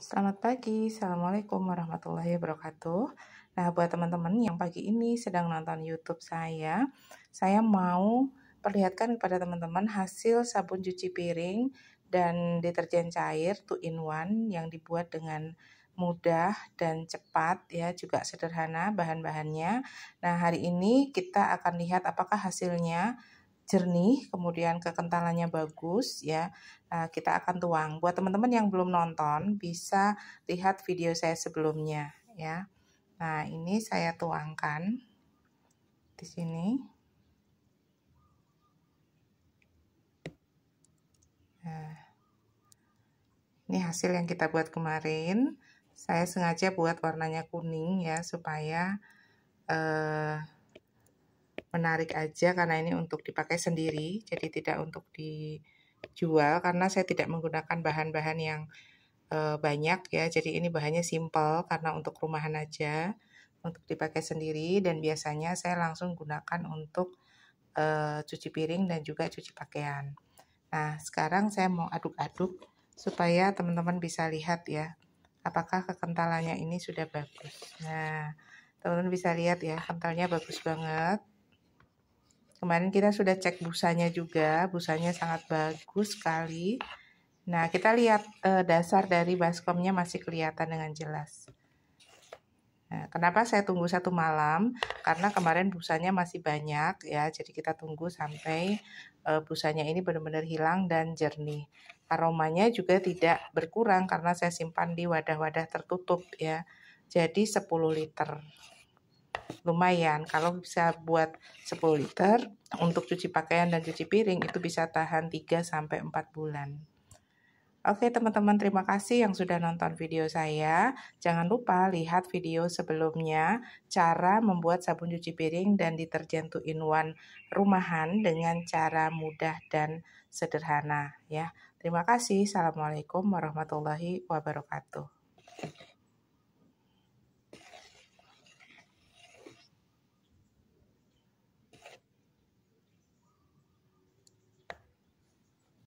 Selamat pagi, Assalamualaikum warahmatullahi wabarakatuh. Nah, buat teman-teman yang pagi ini sedang nonton YouTube saya, saya mau perlihatkan kepada teman-teman hasil sabun cuci piring dan deterjen cair 2-in-1 yang dibuat dengan mudah dan cepat ya juga sederhana bahan-bahannya. Nah, hari ini kita akan lihat apakah hasilnya jernih, kemudian kekentalannya bagus ya. Nah, kita akan tuang. Buat teman-teman yang belum nonton bisa lihat video saya sebelumnya ya. Nah, ini saya tuangkan di sini. Nah, ini hasil yang kita buat kemarin. Saya sengaja buat warnanya kuning ya supaya eh, menarik aja karena ini untuk dipakai sendiri, jadi tidak untuk dijual karena saya tidak menggunakan bahan-bahan yang e, banyak ya. Jadi ini bahannya simple karena untuk rumahan aja, untuk dipakai sendiri dan biasanya saya langsung gunakan untuk e, cuci piring dan juga cuci pakaian. Nah, sekarang saya mau aduk-aduk supaya teman-teman bisa lihat ya apakah kekentalannya ini sudah bagus. Nah, teman-teman bisa lihat ya, kentalnya bagus banget. Kemarin kita sudah cek busanya juga, busanya sangat bagus sekali. Nah, kita lihat eh, dasar dari baskomnya masih kelihatan dengan jelas. Nah, kenapa saya tunggu satu malam? Karena kemarin busanya masih banyak ya, jadi kita tunggu sampai eh, busanya ini benar-benar hilang dan jernih. Aromanya juga tidak berkurang karena saya simpan di wadah-wadah tertutup ya. Jadi 10 liter lumayan kalau bisa buat 10 liter untuk cuci pakaian dan cuci piring itu bisa tahan 3 sampai 4 bulan. Oke teman-teman terima kasih yang sudah nonton video saya. Jangan lupa lihat video sebelumnya cara membuat sabun cuci piring dan deterjen 2 in one rumahan dengan cara mudah dan sederhana ya. Terima kasih. Assalamualaikum warahmatullahi wabarakatuh.